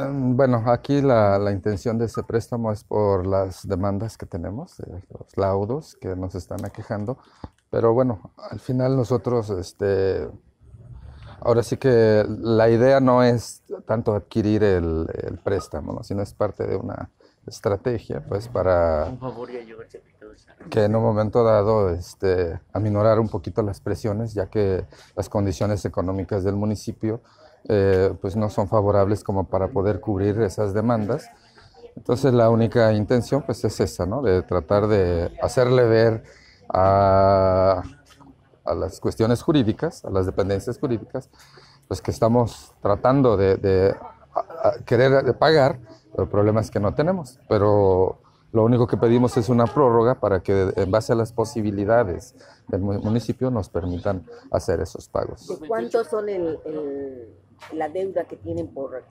Em, bueno, aquí la, intención de ese préstamo es por las demandas que tenemos, eh, los laudos que nos están aquejando, pero bueno, al final nosotros, este, ahora sí que la idea no es tanto adquirir el, préstamo, sino es parte de una estrategia, pues para que en un momento dado este, aminorar un poquito las presiones, ya que las condiciones económicas del municipio eh, pues no son favorables como para poder cubrir esas demandas. Entonces la única intención pues es esa, ¿no? de tratar de hacerle ver a, las cuestiones jurídicas, a las dependencias jurídicas, pues que estamos tratando de, querer de pagar, los el problema es que no tenemos. Pero lo único que pedimos es una prórroga para que en base a las posibilidades del municipio nos permitan hacer esos pagos. Pues, ¿Cuánto cuántos son la deuda que tienen por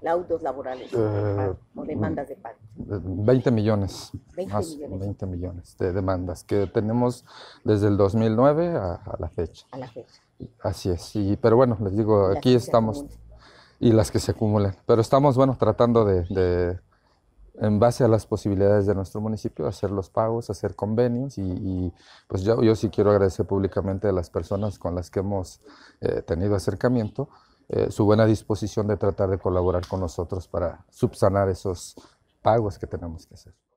laudos laborales eh, o demandas de pago? 20 eh, millones, 20 millones. 20 millones de demandas que tenemos desde el 2009 a, la fecha. A la fecha. Así es, pero bueno, les digo, aquí estamos, y las que se acumulan, pero estamos, bueno, tratando de en base a las posibilidades de nuestro municipio, hacer los pagos, hacer convenios y, pues yo, yo sí quiero agradecer públicamente a las personas con las que hemos eh, tenido acercamiento eh, su buena disposición de tratar de colaborar con nosotros para subsanar esos pagos que tenemos que hacer.